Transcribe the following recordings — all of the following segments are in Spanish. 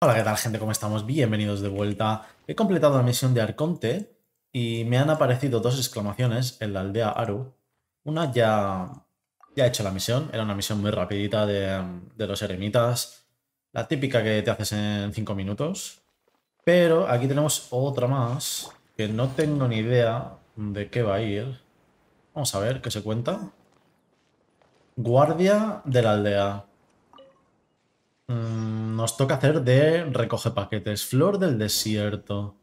Hola, ¿qué tal gente? ¿Cómo estamos? Bienvenidos de vuelta. He completado la misión de Arconte y me han aparecido dos exclamaciones en la aldea Aru. Una ya, ya he hecho la misión, era una misión muy rapidita de, de los eremitas, la típica que te haces en 5 minutos. Pero aquí tenemos otra más que no tengo ni idea de qué va a ir. Vamos a ver qué se cuenta. Guardia de la aldea. Mm, nos toca hacer de recoge paquetes. Flor del desierto.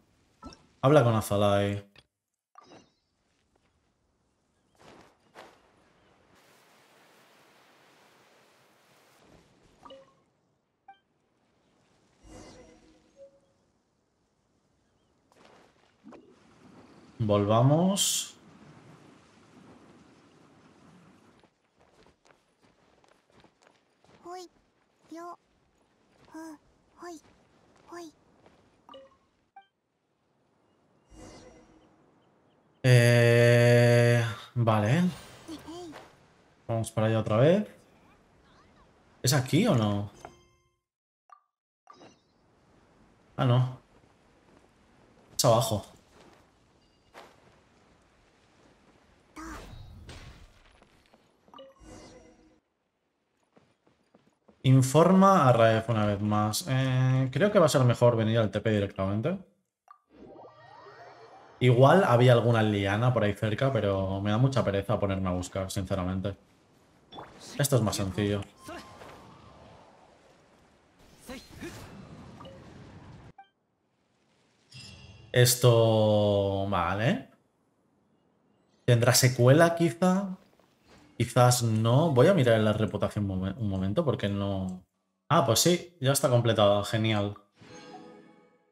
Habla con Azalai. Volvamos. Eh, vale. Vamos para allá otra vez. ¿Es aquí o no? Ah, no. Es abajo. Informa a Raef una vez más. Eh, creo que va a ser mejor venir al TP directamente. Igual había alguna liana por ahí cerca, pero me da mucha pereza ponerme a buscar, sinceramente. Esto es más sencillo. Esto... Vale. ¿Tendrá secuela, quizá? Quizás no. Voy a mirar la reputación un momento porque no. Ah, pues sí, ya está completada. Genial.